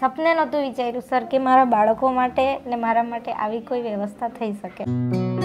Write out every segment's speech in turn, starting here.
સપને નહોતું વિચાર્યું સર કે મારા બાળકો માટે ને મારા માટે આવી કોઈ વ્યવસ્થા થઈ શકે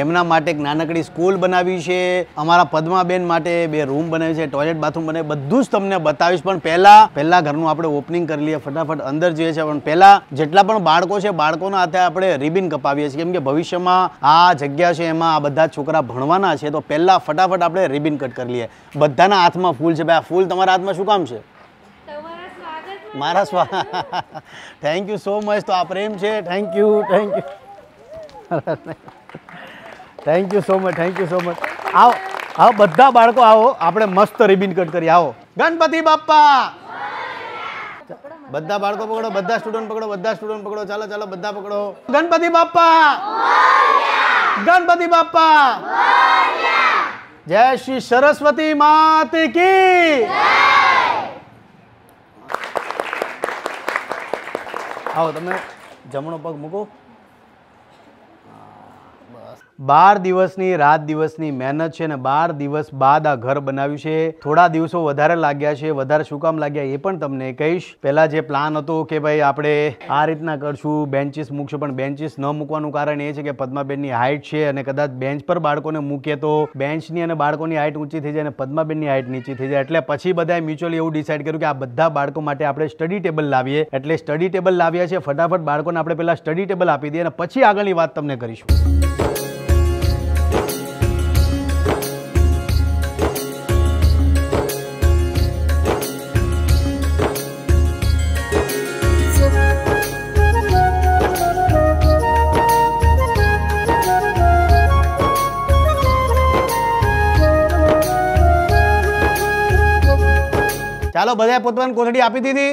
એમના માટે એક નાનકડી સ્કૂલ બનાવી છે અમારા પદ્માબેન માટે બે રૂમ બનાવી છે ટોયલેટ બાથરૂમ બને બધું જ તમને બતાવીશ પણ પહેલાં પહેલાં ઘરનું આપણે ઓપનિંગ કરી લઈએ ફટાફટ અંદર જઈએ છીએ પણ પહેલાં જેટલા પણ બાળકો છે બાળકોના હાથે આપણે રિબિન કપાવીએ છીએ કેમ કે ભવિષ્યમાં આ જગ્યા છે એમાં આ બધા છોકરા ભણવાના છે તો પહેલાં ફટાફટ આપણે રિબિન કટ કરી લઈએ બધાના હાથમાં ફૂલ છે ભાઈ આ ફૂલ તમારા હાથમાં શું કામ છે મારા સ્વા થેન્ક યુ સો મચ તો આ પ્રેમ છે thank you thank you thank you so much thank you so much आओ आओ બધા બાળકો આવો આપણે મસ્ત રિબન કટ કરી આવો ગણપતિ બાપ્પા ઓલિયા બધા બાળકો પકડો બધા સ્ટુડન્ટ પકડો બધા સ્ટુડન્ટ પકડો ચાલો ચાલો બધા પકડો ગણપતિ બાપ્પા ઓલિયા ગણપતિ બાપ્પા ઓલિયા જય શ્રી સરસ્વતી માત કી જય આવો તમે જમણો પગ મુકો બાર દિવસની રાત દિવસની મહેનત છે અને બાર દિવસ બાદ આ ઘર બનાવ્યું છે થોડા દિવસો વધારે લાગ્યા છે વધારે શું કામ લાગ્યા એ પણ તમને કહીશ પહેલા જે પ્લાન હતો કે ભાઈ આપણે આ રીતના કરશું બેન્ચીસ મૂકશું પણ બેન્ચીસ ન મૂકવાનું કારણ એ છે કે પદ્માબેનની હાઇટ છે અને કદાચ બેન્ચ પર બાળકોને મૂકીએ તો બેન્ચની અને બાળકોની હાઇટ ઊંચી થઈ જાય અને પદ્માબેનની હાઇટ નીચી થઈ જાય એટલે પછી બધાએ મ્યુચ્યુઅલી એવું ડિસાઇડ કર્યું કે આ બધા બાળકો માટે આપણે સ્ટડી ટેબલ લાવીએ એટલે સ્ટડી ટેબલ લાવ્યા છે ફટાફટ બાળકોને આપણે પહેલાં સ્ટડી ટેબલ આપી દઈએ અને પછી આગળની વાત તમને કરીશું ચલો બધાએ પોતપોતાની કોથળી આપી દીધી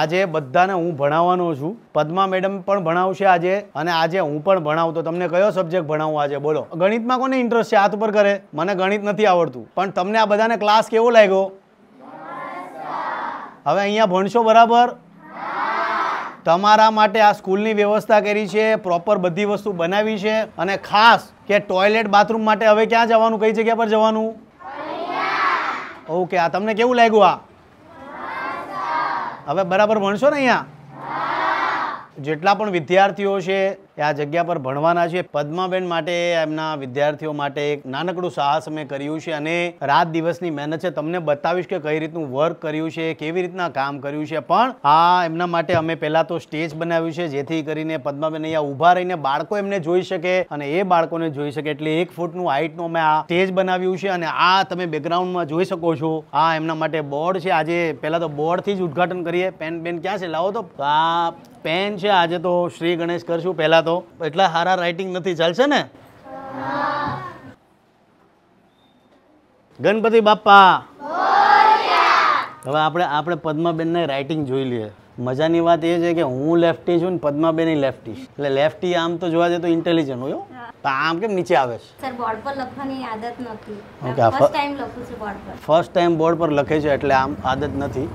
આજે બધાને હું ભણાવવાનો છું પદ્મા મેડમ પણ ભણાવશે આજે અને આજે હું પણ ભણાવું તો તમને કયો સબ્જેક્ટ ભણાવું આજે બોલો ગણિતમાં કોને ઇન્ટરેસ્ટ છે હાથ ઉપર કરે મને ગણિત નથી આવડતું પણ તમને આ બધાને ક્લાસ કેવો લાગ્યો હવે અહીંયા ભણશો બરાબર તમારા માટે આ સ્કૂલની વ્યવસ્થા કરી છે પ્રોપર બધી વસ્તુ બનાવી છે અને ખાસ કે ટોયલેટ બાથરૂમ માટે હવે ક્યાં જવાનું કઈ જગ્યા પર જવાનું ઓકે આ તમને કેવું લાગ્યું આ હવે બરાબર ભણશો ને અહીંયા જેટલા પણ વિદ્યાર્થીઓ છે એ આ જગ્યા પર ભણવાના છે પદ્માબેન માટે એમના વિદ્યાર્થીઓ માટે એક નાનકડું સાહસ મેં કર્યું છે અને રાત દિવસની મહેનત છે તમને બતાવીશ કે કઈ રીતનું વર્ક કર્યું છે કેવી રીતના કામ કર્યું છે પણ આ એમના માટે અમે પહેલાં તો સ્ટેજ બનાવ્યું છે જેથી કરીને પદ્માબેન અહીંયા ઊભા રહીને બાળકો એમને જોઈ શકે અને એ બાળકોને જોઈ શકે એટલે એક ફૂટનું હાઇટનું અમે આ સ્ટેજ બનાવ્યું છે અને આ તમે બેકગ્રાઉન્ડમાં જોઈ શકો છો આ એમના માટે બોર્ડ છે આજે પહેલાં તો બોર્ડથી જ ઉદઘાટન કરીએ પેન બેન ક્યાં છે લાવો તો આ પેન છે આજે તો શ્રી ગણેશ કરશું પહેલાં તો એટલા સારા રાઇટિંગ નથી ચાલશે ને ગણપતિ બાપા હવે આપણે આપણે પદ્માબેનને રાઇટિંગ જોઈ લઈએ મજાની વાત એ છે કે હું લેફ્ટી છું ને પદ્માબેન લેફ્ટી એટલે લેફ્ટી આમ તો જોવા જાય તો ઇન્ટેલિજન્ટ હોય આમ કેમ નીચે આવે છે સર બોર્ડ પર લખવાની આદત નથી ફર્સ્ટ ટાઈમ લખું છું બોર્ડ પર ફર્સ્ટ ટાઈમ બોર્ડ પર લખે છે એટલે આમ આદત નથી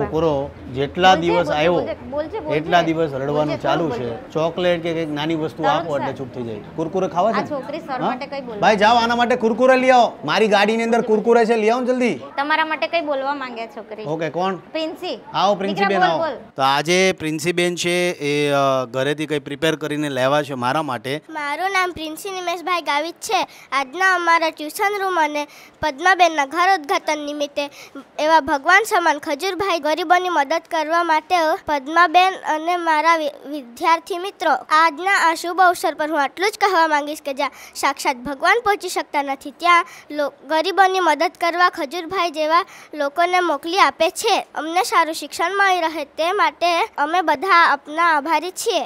છોકરો જેટલા દિવસ આવ્યો એટલા દિવસ રડવાનું ચાલુ છે ચોકલેટ કે કંઈક નાની વસ્તુ આપો એટલે ચૂપ થઈ જાય કુરકુરે ખાવા છે ભાઈ જાઓ આના માટે કુરકુરે લઈ આવો મારી ગાડીની અંદર કુરકુરે છે લઈ આવો જલ્દી તમારા માટે કઈ બોલવા માંગે છોકરી ઓકે કોણ પ્રિન્સી આવો પ્રિન્સી બેન આવો તો આજે પ્રિન્સી બેન છે એ ઘરેથી કઈ પ્રિપેર કરીને લેવા છે મારા માટે મારું નામ પ્રિન્સી નિમેશભાઈ ગાવિત છે આજના અમારા ટ્યુશન રૂમ અને બેન ના ઘર ઉદ્ઘાટન નિમિત્તે એવા ભગવાન સમાન ખજૂરભાઈ ગરીબોની મદદ કરવા માટે પદ્માબેન અને મારા વિદ્યાર્થી મિત્રો આજના આ શુભ અવસર પર હું આટલું જ કહેવા માંગીશ કે જ્યાં સાક્ષાત ભગવાન પહોંચી શકતા નથી ત્યાં ગરીબોની મદદ કરવા ખજૂરભાઈ જેવા લોકોને મોકલી આપે છે અમને સારું શિક્ષણ મળી રહે તે માટે અમે બધા આપના આભારી છીએ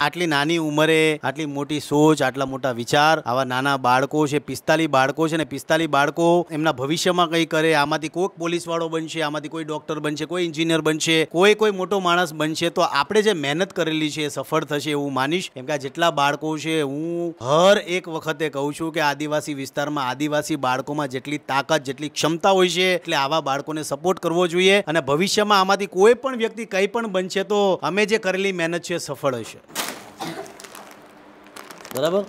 આટલી નાની ઉંમરે આટલી મોટી સોચ આટલા મોટા વિચાર આવા નાના બાળકો છે પિસ્તાલીસ બાળકો છે ને પિસ્તાલીસ બાળકો એમના ભવિષ્યમાં કંઈ કરે આમાંથી કોઈક પોલીસવાળો બનશે આમાંથી કોઈ ડૉક્ટર બનશે કોઈ એન્જિનિયર બનશે કોઈ કોઈ મોટો માણસ બનશે તો આપણે જે મહેનત કરેલી છે એ સફળ થશે એવું માનીશ કેમ કે આ જેટલા બાળકો છે હું હર એક વખતે કહું છું કે આદિવાસી વિસ્તારમાં આદિવાસી બાળકોમાં જેટલી તાકાત જેટલી ક્ષમતા હોય છે એટલે આવા બાળકોને સપોર્ટ કરવો જોઈએ અને ભવિષ્યમાં આમાંથી કોઈ પણ વ્યક્તિ કંઈ પણ બનશે તો અમે જે કરેલી મહેનત છે સફળ હશે બરાબર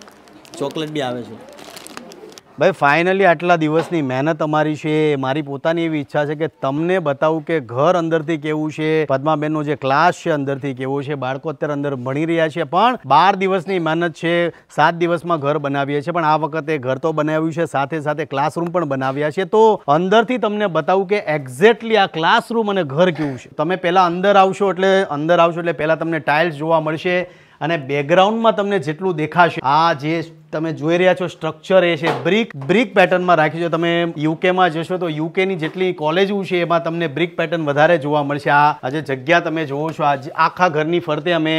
ચોકલેટ બી આવે છે ભાઈ ફાઇનલી આટલા દિવસની મહેનત અમારી છે મારી પોતાની એવી ઈચ્છા છે કે તમને બતાવું કે ઘર અંદરથી કેવું છે પદ્માબેનનો જે ક્લાસ છે અંદરથી કેવો છે બાળકો અત્યારે અંદર ભણી રહ્યા છે પણ બાર દિવસની મહેનત છે સાત દિવસમાં ઘર બનાવીએ છીએ પણ આ વખતે ઘર તો બનાવ્યું છે સાથે સાથે ક્લાસરૂમ પણ બનાવ્યા છે તો અંદરથી તમને બતાવું કે એક્ઝેક્ટલી આ ક્લાસરૂમ અને ઘર કેવું છે તમે પહેલાં અંદર આવશો એટલે અંદર આવશો એટલે પહેલાં તમને ટાઇલ્સ જોવા મળશે અને બેકગ્રાઉન્ડમાં તમને જેટલું દેખાશે આ જે તમે જોઈ રહ્યા છો સ્ટ્રક્ચર એ છે બ્રિક બ્રિક પેટર્નમાં રાખ્યું છે તમે યુકેમાં જશો તો યુકેની જેટલી કોલેજો છે એમાં તમને બ્રિક પેટર્ન વધારે જોવા મળશે આ જે જગ્યા તમે જોવો છો આ આખા ઘરની ફરતે અમે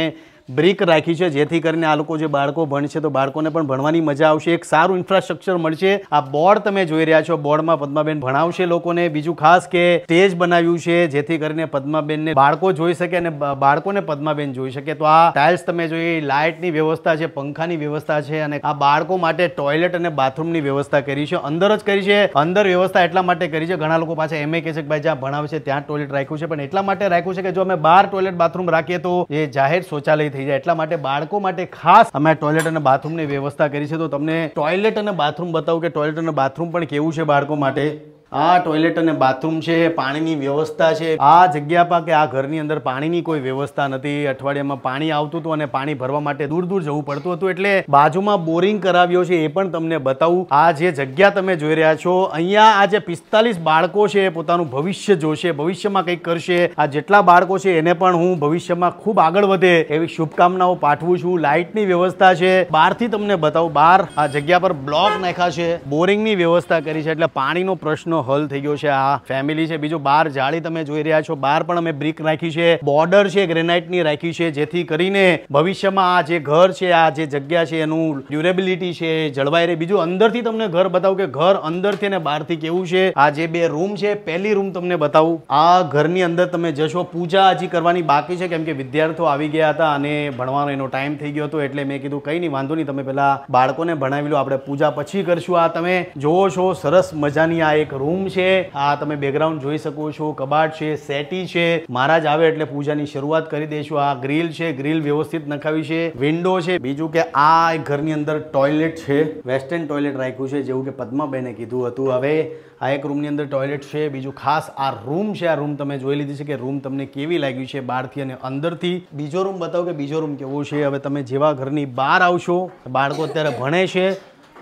બ્રિક રાખી છે જેથી કરીને આ લોકો જે બાળકો ભણશે તો બાળકોને પણ ભણવાની મજા આવશે એક સારું ઇન્ફ્રાસ્ટ્રક્ચર મળશે આ બોર્ડ તમે જોઈ રહ્યા છો બોર્ડમાં પદ્માબેન ભણાવશે લોકોને બીજું ખાસ કે સ્ટેજ બનાવ્યું છે જેથી કરીને પદ્માબેનને બાળકો જોઈ શકે અને બાળકોને પદ્માબેન જોઈ શકે તો આ ટાઇલ્સ તમે જોઈ લાઇટની વ્યવસ્થા છે પંખાની વ્યવસ્થા છે અને આ બાળકો માટે ટોયલેટ અને બાથરૂમની વ્યવસ્થા કરી છે અંદર જ કરી છે અંદર વ્યવસ્થા એટલા માટે કરી છે ઘણા લોકો પાસે એમ એ કહે છે કે ભાઈ જ્યાં ભણાવે છે ત્યાં ટોયલેટ રાખ્યું છે પણ એટલા માટે રાખ્યું છે કે જો અમે બહાર ટોયલેટ બાથરૂમ રાખીએ તો એ જાહેર શૌચાલય જલ્દી થઈ જાય એટલા માટે બાળકો માટે ખાસ અમે ટોયલેટ અને બાથરૂમની વ્યવસ્થા કરી છે તો તમને ટોયલેટ અને બાથરૂમ બતાવું કે ટોયલેટ અને બાથરૂમ પણ કેવું છે બાળકો માટે આ ટોયલેટ અને બાથરૂમ છે પાણીની વ્યવસ્થા છે આ જગ્યા પર કે આ ઘરની અંદર પાણીની કોઈ વ્યવસ્થા નથી અઠવાડિયામાં પાણી આવતું હતું અને પાણી ભરવા માટે દૂર દૂર જવું પડતું હતું એટલે બાજુમાં બોરિંગ કરાવ્યો છે એ પણ તમને બતાવું આ જે જગ્યા તમે જોઈ રહ્યા છો અહીંયા આ જે પિસ્તાલીસ બાળકો છે પોતાનું ભવિષ્ય જોશે ભવિષ્યમાં કંઈક કરશે આ જેટલા બાળકો છે એને પણ હું ભવિષ્યમાં ખૂબ આગળ વધે એવી શુભકામનાઓ પાઠવું છું લાઇટની વ્યવસ્થા છે બહારથી તમને બતાવું બહાર આ જગ્યા પર બ્લોક નાખ્યા છે બોરિંગની વ્યવસ્થા કરી છે એટલે પાણીનો પ્રશ્ન હલ થઈ ગયો છે આ ફેમિલી છે બીજું બાર જાળી તમે જોઈ રહ્યા છો બાર પણ અમે બ્રિક રાખી છે બોર્ડર છે ગ્રેનાઇટની રાખી છે જેથી કરીને ભવિષ્યમાં આ જે ઘર છે આ જે જગ્યા છે એનું ડ્યુરેબિલિટી છે જળવાઈ રહે બીજું અંદરથી તમને ઘર બતાવું કે ઘર અંદરથી અને બહારથી કેવું છે આ જે બે રૂમ છે પહેલી રૂમ તમને બતાવું આ ઘરની અંદર તમે જશો પૂજા હજી કરવાની બાકી છે કેમ કે વિદ્યાર્થીઓ આવી ગયા હતા અને ભણવાનો એનો ટાઈમ થઈ ગયો હતો એટલે મેં કીધું કંઈ નહીં વાંધો નહીં તમે પહેલાં બાળકોને ભણાવી લો આપણે પૂજા પછી કરશું આ તમે જોવો છો સરસ મજાની આ એક રૂમ રૂમ છે આ તમે બેકગ્રાઉન્ડ જોઈ શકો છો કબાટ છે સેટી છે મહારાજ આવે એટલે પૂજાની શરૂઆત કરી દઈશું આ ગ્રીલ છે ગ્રીલ વ્યવસ્થિત નખાવી છે વિન્ડો છે બીજું કે આ ઘરની અંદર ટોયલેટ છે વેસ્ટર્ન ટોયલેટ રાખ્યું છે જેવું કે પદ્માબેને કીધું હતું હવે આ એક રૂમની અંદર ટોયલેટ છે બીજું ખાસ આ રૂમ છે આ રૂમ તમે જોઈ લીધી છે કે રૂમ તમને કેવી લાગ્યું છે બહારથી અને અંદરથી બીજો રૂમ બતાવો કે બીજો રૂમ કેવો છે હવે તમે જેવા ઘરની બહાર આવશો બાળકો અત્યારે ભણે છે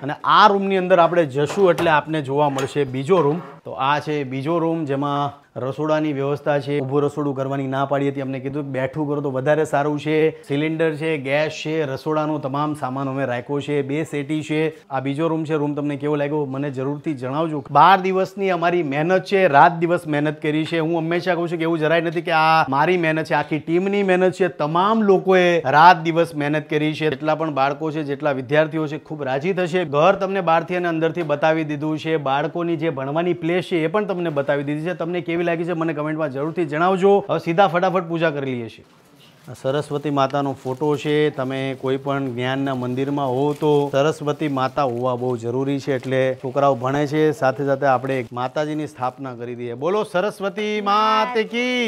અને આ રૂમની અંદર આપણે જશું એટલે આપને જોવા મળશે બીજો રૂમ તો આ છે બીજો રૂમ જેમાં રસોડાની વ્યવસ્થા છે ઊભું રસોડું કરવાની ના પાડી હતી અમને કીધું બેઠું કરો તો વધારે સારું છે સિલિન્ડર છે ગેસ છે રસોડાનો તમામ સામાન અમે રાખ્યો છે બે સેટી છે આ બીજો રૂમ છે રૂમ તમને કેવો લાગ્યો મને જરૂરથી જણાવજો બાર દિવસની અમારી મહેનત છે રાત દિવસ મહેનત કરી છે હું હંમેશા કહું છું કે એવું જરાય નથી કે આ મારી મહેનત છે આખી ટીમની મહેનત છે તમામ લોકોએ રાત દિવસ મહેનત કરી છે જેટલા પણ બાળકો છે જેટલા વિદ્યાર્થીઓ છે ખૂબ રાજી થશે ઘર તમને બહારથી અને અંદરથી બતાવી દીધું છે બાળકોની જે ભણવાની લેશે એ પણ તમને બતાવી દીધી છે તમને કેવી લાગી છે મને કમેન્ટમાં જરૂરથી જણાવજો હવે સીધા ફટાફટ પૂજા કરી લઈએ છીએ સરસ્વતી માતાનો ફોટો છે તમે કોઈ પણ જ્ઞાનના મંદિરમાં હો તો સરસ્વતી માતા હોવા બહુ જરૂરી છે એટલે છોકરાઓ ભણે છે સાથે સાથે આપણે માતાજીની સ્થાપના કરી દઈએ બોલો સરસ્વતી માત કી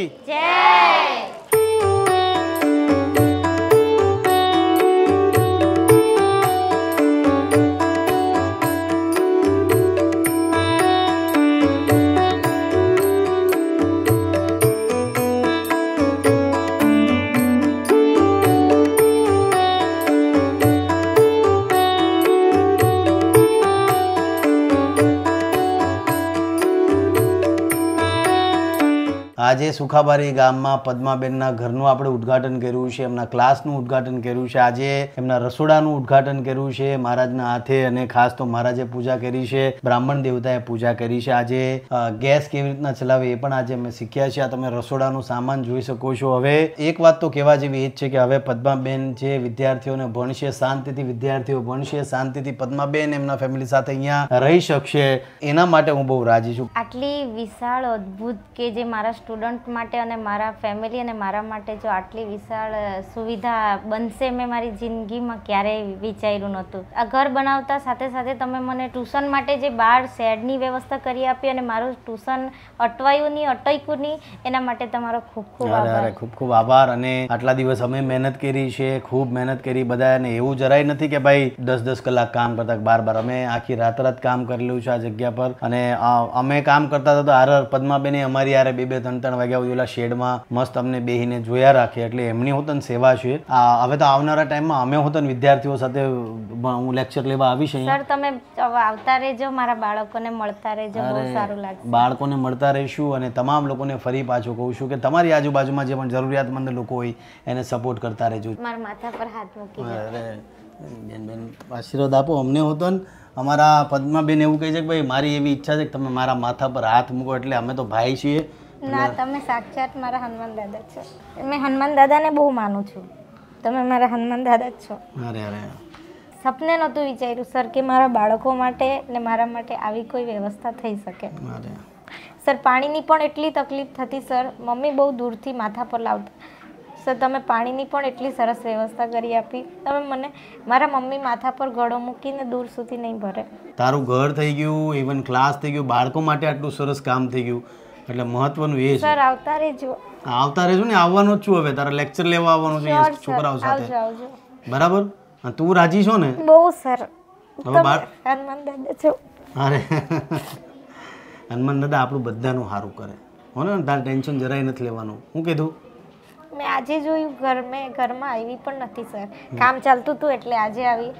આજે સુખાબારી ગામમાં પદ્માબેનના ઘરનું આપણે ઉદ્ઘાટન કર્યું છે એમના ક્લાસનું ઉદ્ઘાટન કર્યું છે આજે એમના રસોડાનું ઉદઘાટન કર્યું છે મહારાજના હાથે અને ખાસ તો મહારાજે પૂજા કરી છે બ્રાહ્મણ દેવતાએ પૂજા કરી છે આજે ગેસ કેવી રીતના ચલાવે એ પણ આજે અમે શીખ્યા છે આ તમે રસોડાનું સામાન જોઈ શકો છો હવે એક વાત તો કહેવા જેવી એ જ છે કે હવે પદ્માબેન જે વિદ્યાર્થીઓને ભણશે શાંતિથી વિદ્યાર્થીઓ ભણશે શાંતિથી પદ્માબેન એમના ફેમિલી સાથે અહીંયા રહી શકશે એના માટે હું બહુ રાજી છું આટલી વિશાળ અદ્ભુત કે જે મારા સ્ટુડન્ટ સ્ટુડન્ટ માટે અને મારા ફેમિલી અને મારા માટે જો આટલી વિશાળ સુવિધા બનશે મેં મારી જિંદગીમાં ક્યારેય વિચાર્યું નહોતું આ ઘર બનાવતા સાથે સાથે તમે મને ટ્યુશન માટે જે બાર શેડની વ્યવસ્થા કરી આપી અને મારું ટ્યુશન અટવાયું નહીં અટક્યું નહીં એના માટે તમારો ખૂબ ખૂબ આભાર ખૂબ ખૂબ આભાર અને આટલા દિવસ અમે મહેનત કરી છે ખૂબ મહેનત કરી બધા અને એવું જરાય નથી કે ભાઈ દસ દસ કલાક કામ કરતા બાર બાર અમે આખી રાત રાત કામ કરેલું છે આ જગ્યા પર અને અમે કામ કરતા હતા તો હાર પદ્માબેને અમારી આરે બે બે ત્રણ ત્રણ ત્રણ વાગ્યા સુધી ઓલા શેડમાં મસ્ત અમને બેહીને જોયા રાખે એટલે એમની હું તને સેવા છે હવે તો આવનારા ટાઈમમાં અમે હું તને વિદ્યાર્થીઓ સાથે હું લેક્ચર લેવા આવીશ સર તમે આવતા રહેજો મારા બાળકોને મળતા રહેજો બહુ સારું લાગે બાળકોને મળતા રહીશું અને તમામ લોકોને ફરી પાછું કહું છું કે તમારી આજુબાજુમાં જે પણ જરૂરિયાતમંદ લોકો હોય એને સપોર્ટ કરતા રહેજો મારા માથા પર હાથ મૂકી બેન બેન આશીર્વાદ આપો અમને હોતો ને અમારા પદ્માબેન એવું કહે છે કે ભાઈ મારી એવી ઈચ્છા છે કે તમે મારા માથા પર હાથ મૂકો એટલે અમે તો ભાઈ છીએ ના તમે સાક્ષાત મારા હનુમાન દાદા છો મેં હનુમાન દાદાને બહુ માનું છું તમે મારા હનુમાન દાદા જ છો અરે અરે સપને નહોતું વિચાર્યું સર કે મારા બાળકો માટે ને મારા માટે આવી કોઈ વ્યવસ્થા થઈ શકે સર પાણીની પણ એટલી તકલીફ થતી સર મમ્મી બહુ દૂરથી માથા પર લાવતા સર તમે પાણીની પણ એટલી સરસ વ્યવસ્થા કરી આપી તમે મને મારા મમ્મી માથા પર ઘડો મૂકીને દૂર સુધી નહીં ભરે તારું ઘર થઈ ગયું ઇવન ક્લાસ થઈ ગયું બાળકો માટે આટલું સરસ કામ થઈ ગયું એટલે મહત્વનું એ છે સર આવતા રહેજો આવતા રહેજો ને આવવાનો જ છું હવે તારા લેક્ચર લેવા આવવાનું છે છોકરાઓ સાથે બરાબર અને તું રાજી છો ને બહુ સર હવે બાર હનુમાન દાદા છો અરે હનુમાન દાદા આપણું બધાનું સારું કરે હો ને તારે ટેન્શન જરાય નથી લેવાનું હું કીધું મેં આજે જોયું ઘર મેં ઘરમાં આવી પણ નથી સર કામ ચાલતું હતું એટલે આજે આવી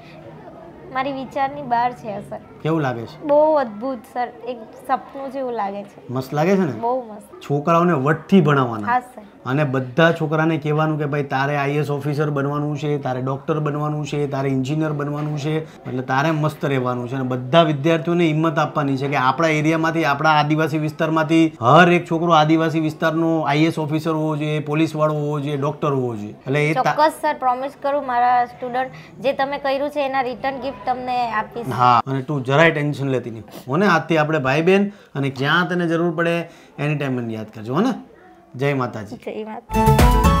મારી વિચારની બહાર છે સર કેવું લાગે છે બહુ અદ્ભુત સર એક સપનું જેવું લાગે છે મસ્ત લાગે છે ને બહુ મસ્ત છોકરાઓને વટથી ભણાવવાના હા સર અને બધા છોકરાને કહેવાનું કે ભાઈ તારે આઈએસ ઓફિસર બનવાનું છે તારે ડોક્ટર બનવાનું છે તારે એન્જિનિયર બનવાનું છે એટલે તારે મસ્ત રહેવાનું છે અને બધા વિદ્યાર્થીઓને હિંમત આપવાની છે કે આપણા એરિયામાંથી આપણા આદિવાસી વિસ્તારમાંથી હર એક છોકરો આદિવાસી વિસ્તારનો આઈએસ ઓફિસર હોવો જોઈએ પોલીસ વાળો હોવો જોઈએ ડૉક્ટર હોવો જોઈએ એટલે એ ચોક્કસ સર પ્રોમિસ કરું મારા સ્ટુડન્ટ જે તમે કર્યું છે એના રિટર્ન ગિફ્ટ તમને આપીશ હા અને તું જરાય ટેન્શન લેતી નહીં હોને આજથી આપણે ભાઈ બહેન અને જ્યાં તને જરૂર પડે એની ટાઈમ મને યાદ કરજો હોને જય માતાજી જય માતા